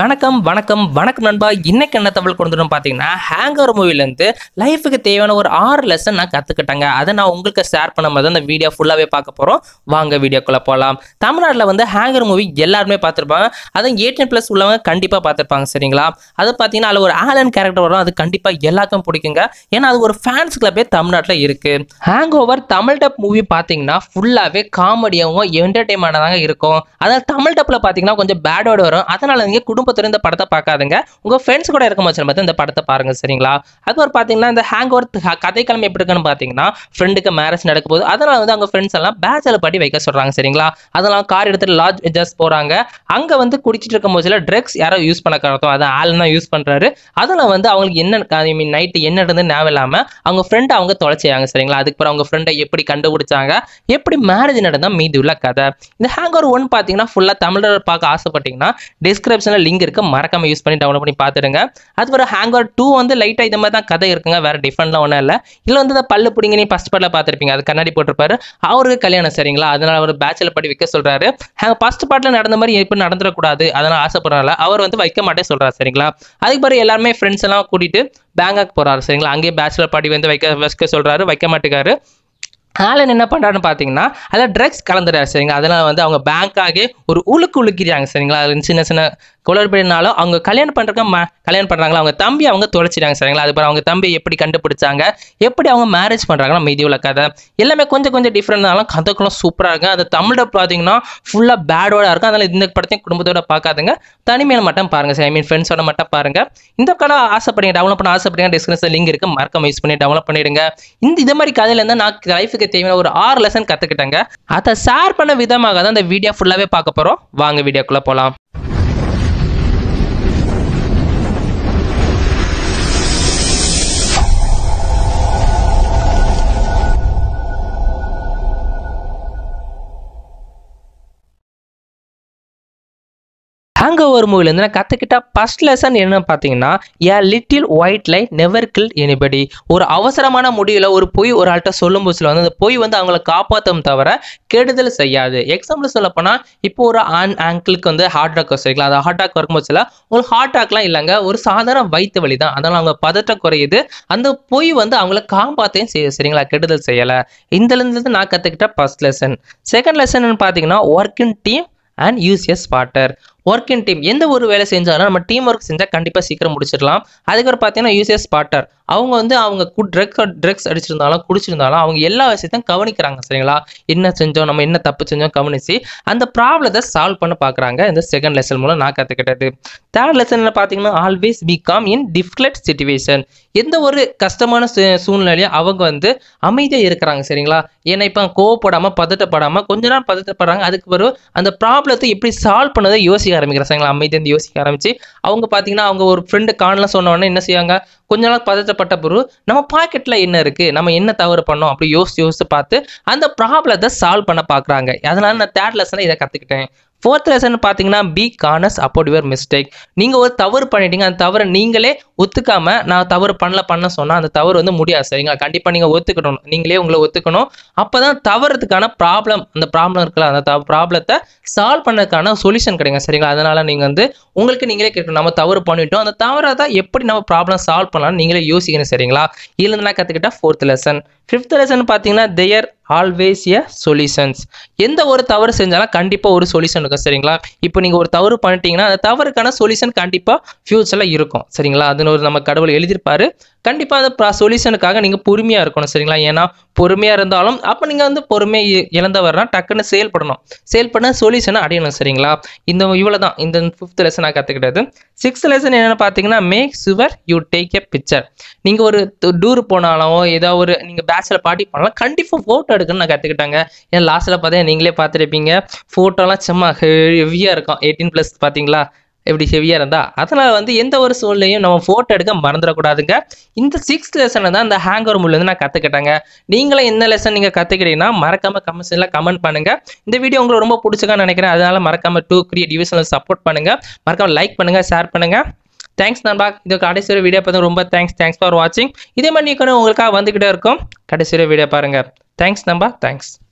வணக்கம் வணக்கம் வணக்கம் நண்பா இன்னைக்கு என்ன தகவல் கொடுத்துடும் பார்த்தீங்கன்னா ஹேங்கர் மூவிலேருந்து லைஃபுக்கு தேவையான ஒரு ஆறு லெசன் நான் கற்றுக்கிட்டேங்க அதை நான் உங்களுக்கு ஷேர் பண்ண மாதிரி அந்த வீடியோ ஃபுல்லாகவே பார்க்க போகிறோம் வாங்க வீடியோக்குள்ளே போகலாம் தமிழ்நாட்டில் வந்து ஹேங்கர் மூவி எல்லாருமே பார்த்துருப்பாங்க அதான் எயிட்டீன் ப்ளஸ் உள்ளவங்க கண்டிப்பாக பார்த்துருப்பாங்க சரிங்களா அது பார்த்தீங்கன்னா அதில் ஒரு ஆலன் கேரக்டர் வரும் அது கண்டிப்பாக எல்லாருக்கும் பிடிக்குங்க ஏன்னா அது ஒரு ஃபேன்ஸ் கிளப்பே தமிழ்நாட்டில் இருக்குது hang over Tamil dub movie பார்த்தீங்கன்னா ஃபுல்லாகவே காமெடியாகவும் என்டர்டைன்மெண்ட்டாக தாங்க இருக்கும் அதனால் தமிழ் டப்பில் பார்த்தீங்கன்னா கொஞ்சம் பேடோட வரும் அதனால் நீங்கள் குடும்பத்திலிருந்து இந்த படத்தை பார்க்காதுங்க உங்கள் ஃப்ரெண்ட்ஸ் கூட இருக்கும் பட்சம் இந்த படத்தை பாருங்க சரிங்களா அதுக்கப்புறம் பார்த்தீங்கன்னா இந்த ஹேங் ஓவர் கதைக்கிழமை எப்படி இருக்குன்னு பார்த்தீங்கன்னா ஃப்ரெண்டுக்கு மேரேஜ் நடக்கும் போது அதனால வந்து அவங்க ஃப்ரெண்ட்ஸ் எல்லாம் பேச்சலை படி வைக்க சொல்கிறாங்க சரிங்களா அதெல்லாம் கார் எடுத்துட்டு லாட்ஜ் ஜஸ்ட் போகிறாங்க அங்கே வந்து குடிச்சிட்டு இருக்கும் போதுல ட்ரக்ஸ் யாரோ யூஸ் பண்ண காரணம் அதை தான் யூஸ் பண்ணுறாரு அதில் வந்து அவங்களுக்கு என்ன ஐ மீன் நைட்டு என்ன நடந்து நேவ இல்லாமல் அவங்க ஃப்ரெண்டை அவங்க தொலைச்சியாங்க சரிங்களா அதுக்கப்புறம் அவங்க ஃப்ரெண்டை எப்படி கண்டுபிடிச்சாங்க எப்படி மேரேஜ் நடந்தால் மீதி உள்ள கதை இந்த ஹேங் ஓவர் ஒன் பார்த்தீங்கன்னா ஃபுல்லாக தமிழர் பார்க்க ஆசைப்பட்டீங்கன்னா டிஸ்கிரிப்ஷனில் லிங்க் இருக்குது மறக்காமல் யூஸ் பண்ணி டவுன்லோட் பண்ணி பார்த்துடுங்க அதுக்கப்புறம் ஹேங் ஓவர் டூ வந்து லைட்டாக இந்த மாதிரி தான் கதை இருக்குங்க வேறு டிஃப்ரெண்ட்லாம் ஒன்றும் இல்லை இல்லை வந்து பல்லு பிடிங்க நீ ஃபஸ்ட் பாட்டில் பார்த்துருப்பீங்க அது கண்ணாடி போட்டிருப்பாரு அவருக்கு கல்யாணம் சரிங்களா அதனால் அவர் பேச்சில் படி வைக்க சொல்கிறாரு ஃபஸ்ட் பாட்டில் நடந்த மாதிரி எப்படி நடந்துடக்கூடாது அதனால் ஆசைப்படுறாரு அவர் வந்து வைக்க மாட்டே சொல்கிறார் சரிங்களா அதுக்கப்புறம் எல்லாருமே ஃப்ரெண்ட்ஸ் எல்லாம் கூட்டிகிட்டு பேங்காக் போகிறாரு சரிங்களா அங்கேயே பேச்சுலர் பாட்டி வந்து வைக்க வைக்க சொல்கிறாரு வைக்க மாட்டேக்காரு ஆலன் என்ன பண்ணுறாருன்னு பார்த்தீங்கன்னா அதில் ட்ரக்ஸ் கலந்துறாரு சரிங்களா அதனால் வந்து அவங்க பேங்க்காகவே ஒரு உழுக்கு உழுக்கிறாங்க சரிங்களா அதில் சின்ன சின்ன குளறுபடினால அவங்க கல்யாணம் பண்ணுறக்க ம கல்யாணம் பண்ணுறாங்களா அவங்க தம்பி அவங்க தொலைச்சிட்டாங்க சரிங்களா அதுக்கப்புறம் அவங்க தம்பி எப்படி கண்டுபிடிச்சாங்க எப்படி அவங்க மேரேஜ் பண்ணுறாங்கன்னா மீதி உள்ள கதை எல்லாமே கொஞ்சம் கொஞ்சம் டிஃப்ரெண்ட்னாலும் கதைக்கெல்லாம் சூப்பராக இருக்கும் அது தமிழை பார்த்தீங்கன்னா ஃபுல்லாக பேடோட இருக்கும் அதனால் இந்த படத்தையும் குடும்பத்தோட பார்க்காதுங்க தனிமையில் மட்டும் பாருங்கள் சரி ஐ மீன் ஃப்ரெண்ட்ஸோட மட்டும் பாருங்கள் இந்த கடை ஆசைப்படுங்க டெவலப் பண்ண ஆசைப்படுங்க டிஸ்கிரிப்ஷன் லிங்க் இருக்குது மறக்காம யூஸ் பண்ணி டெவலப் பண்ணிடுங்க இந்த இது மாதிரி கதையிலேருந்து நான் லைஃபுக்கு தேவையான ஒரு ஆறு லெசன் கற்றுக்கிட்டேங்க அதை ஷேர் பண்ண விதமாக தான் இந்த வீடியோ ஃபுல்லாகவே பார்க்க போகிறோம் வாங்க வீடியோக்குள்ளே போகலாம் ஹேங் ஓவர் மூவிலேருந்து நான் கற்றுக்கிட்ட ஃபஸ்ட் லெசன் என்னென்னு பார்த்தீங்கன்னா a little white light never kill anybody ஒரு அவசரமான முடிவில் ஒரு பொய் ஒரு ஆள்கிட்ட சொல்லும் புதுசில் வந்து அந்த பொய் வந்து அவங்கள காப்பாற்றும் தவிர கெடுதல் செய்யாது எக்ஸாம்பிள் சொல்லப்போனால் இப்போ ஒரு ஆன் ஆங்கிளுக்கு வந்து ஹார்ட் அட்டாக் வச்சிருக்கலாம் அது ஹார்ட் அட்டாக் வரும்போது சில உங்களுக்கு ஹார்ட் அட்டாக்லாம் இல்லைங்க ஒரு சாதாரண வயிற்று வலி தான் அதனால் அவங்க பதற்றம் குறையுது அந்த பொய் வந்து அவங்கள காப்பாற்றையும் செய்ய சரிங்களா கெடுதல் செய்யலை இந்தலேருந்து நான் கற்றுக்கிட்ட ஃபஸ்ட் லெசன் செகண்ட் லெசன் பார்த்தீங்கன்னா work in team and use as water work in team எந்த ஒரு வேலை செஞ்சாலும் நம்ம டீம் ஒர்க் செஞ்சால் கண்டிப்பாக சீக்கிரம் முடிச்சிடலாம் அதுக்கப்புறம் பார்த்தீங்கன்னா யூசியஸ் பாட்டர் அவங்க வந்து அவங்க ட்ரக் ட்ரக்ஸ் அடிச்சிருந்தாலும் குடிச்சிருந்தாலும் அவங்க எல்லா விஷயத்தையும் கவனிக்கிறாங்க சரிங்களா என்ன செஞ்சோம் நம்ம என்ன தப்பு செஞ்சோம் கவனித்து அந்த ப்ராப்ளத்தை சால்வ் பண்ண பார்க்குறாங்க இந்த செகண்ட் லெசன் மூலம் நான் கற்றுக்கிட்டது தேர்ட் லெசனில் பார்த்தீங்கன்னா always be in difficult situation எந்த ஒரு கஷ்டமான சூழ்நிலையும் அவங்க வந்து அமைதியாக இருக்கிறாங்க சரிங்களா ஏன்னா இப்போ கோவப்படாமல் பதட்டப்படாமல் கொஞ்ச நாள் பதட்டப்படுறாங்க அதுக்கு பிறகு அந்த ப்ராப்ளத்தை எப்படி சால்வ் பண்ணதை யோசிக்க யோசிக்க ஆரம்பிக்கிற வந்து யோசிக்க ஆரம்பிச்சு அவங்க பார்த்தீங்கன்னா அவங்க ஒரு ஃப்ரெண்டு காணலாம் சொன்னோடனே என்ன செய்வாங்க கொஞ்ச நாள் பதற்றப்பட்ட பொருள் நம்ம பாக்கெட்டில் என்ன இருக்குது நம்ம என்ன தவறு பண்ணோம் அப்படி யோசிச்சு யோசிச்சு பார்த்து அந்த ப்ராப்ளத்தை சால்வ் பண்ண பார்க்குறாங்க அதனால நான் தேர்ட் லெசனை இதை கற்றுக்கிட்டேன் ஃபோர்த் லெசன் பார்த்தீங்கன்னா be conscious about your mistake நீங்கள் ஒரு தவறு பண்ணிட்டீங்க அந்த தவறை நீங்களே ஒத்துக்காம நான் தவறு பண்ணல பண்ண சொன்னால் அந்த தவறு வந்து முடியாது சரிங்களா கண்டிப்பாக நீங்கள் ஒத்துக்கணும் நீங்களே உங்களை ஒத்துக்கணும் அப்போ தான் தவறுறதுக்கான ப்ராப்ளம் அந்த ப்ராப்ளம் இருக்குல்ல அந்த ப்ராப்ளத்தை சால்வ் பண்ணதுக்கான சொல்யூஷன் கிடைங்க சரிங்களா அதனால் நீங்கள் வந்து உங்களுக்கு நீங்களே கேட்கணும் நம்ம தவறு பண்ணிட்டோம் அந்த தவறை தான் எப்படி நம்ம ப்ராப்ளம் சால்வ் பண்ணலாம்னு நீங்களே யோசிக்கணும் சரிங்களா இதுலேருந்து நான் ஃபோர்த் லெசன் ஃபிஃப்த் லெசன் பார்த்தீங்கன்னா தேயர் ஆல்வேஸ் எ சொல்யூஷன்ஸ் எந்த ஒரு தவறு செஞ்சாலும் கண்டிப்பாக ஒரு சொல்யூஷன் இருக்கும் சரிங்களா இப்போ நீங்கள் ஒரு தவறு பண்ணிட்டீங்கன்னா அந்த தவறுக்கான சொல்யூஷன் கண்டிப்பாக ஃப்யூச்சரில் இருக்கும் சரிங்களா அதுன்னு ஒரு நம்ம கடவுள் எழுதியிருப்பாரு கண்டிப்பாக அந்த சொல்யூஷனுக்காக நீங்கள் பொறுமையாக இருக்கணும் சரிங்களா ஏன்னா பொறுமையாக இருந்தாலும் அப்போ நீங்கள் வந்து பொறுமையை இழந்தவர்னா டக்குன்னு செயல்படணும் செயல்பட சொல்யூஷனை அடையணும் சரிங்களா இந்த இவ்வளோ தான் இந்த ஃபிஃப்த் லெசன் நான் கற்றுக்கிட்டது சிக்ஸ்த் லெசன் என்னென்னு பார்த்தீங்கன்னா மேக் சுவர் யூ டேக் எ பிக்சர் நீங்கள் ஒரு டூர் போனாலும் ஏதாவது ஒரு நீங்கள் பேச்சில் பாட்டி போனாலும் கண்டிப்பாக ஃபோட்டோ ஃபோட்டோ எடுக்கணும்னு நான் கற்றுக்கிட்டாங்க என் லாஸ்ட்டில் பார்த்தா நீங்களே பார்த்துருப்பீங்க ஃபோட்டோலாம் சும்மா ஹெவியாக இருக்கும் எயிட்டீன் ப்ளஸ் பார்த்தீங்களா எப்படி ஹெவியாக இருந்தா அதனால் வந்து எந்த ஒரு சூழ்நிலையும் நம்ம ஃபோட்டோ எடுக்க மறந்துடக்கூடாதுங்க இந்த சிக்ஸ்த் லெசனை தான் இந்த ஹேங்கர் ஓவர் நான் கற்றுக்கிட்டேங்க நீங்களும் என்ன லெசன் நீங்கள் கற்றுக்கிட்டீங்கன்னா மறக்காமல் கமெண்ட்ஸில் கமெண்ட் பண்ணுங்கள் இந்த வீடியோ உங்களுக்கு ரொம்ப பிடிச்சிக்கான்னு நினைக்கிறேன் அதனால் மறக்காமல் டூ கிரியேட் டிவிஷனில் சப்போர்ட் பண்ணுங்கள் மறக்காமல் லைக் பண்ணுங்கள் ஷேர் பண்ணுங்கள் தேங்க்ஸ் நண்பா இந்த கடைசி ஒரு வீடியோ பார்த்தா ரொம்ப தேங்க்ஸ் தேங்க்ஸ் ஃபார் வாட்சிங் இதே மாதிரி நீக்கணும் உங்களுக்காக வந்துக்கிட்டே இருக்கும் கடைசி ஒரு வீடியோ பாருங்கள் thanks namba thanks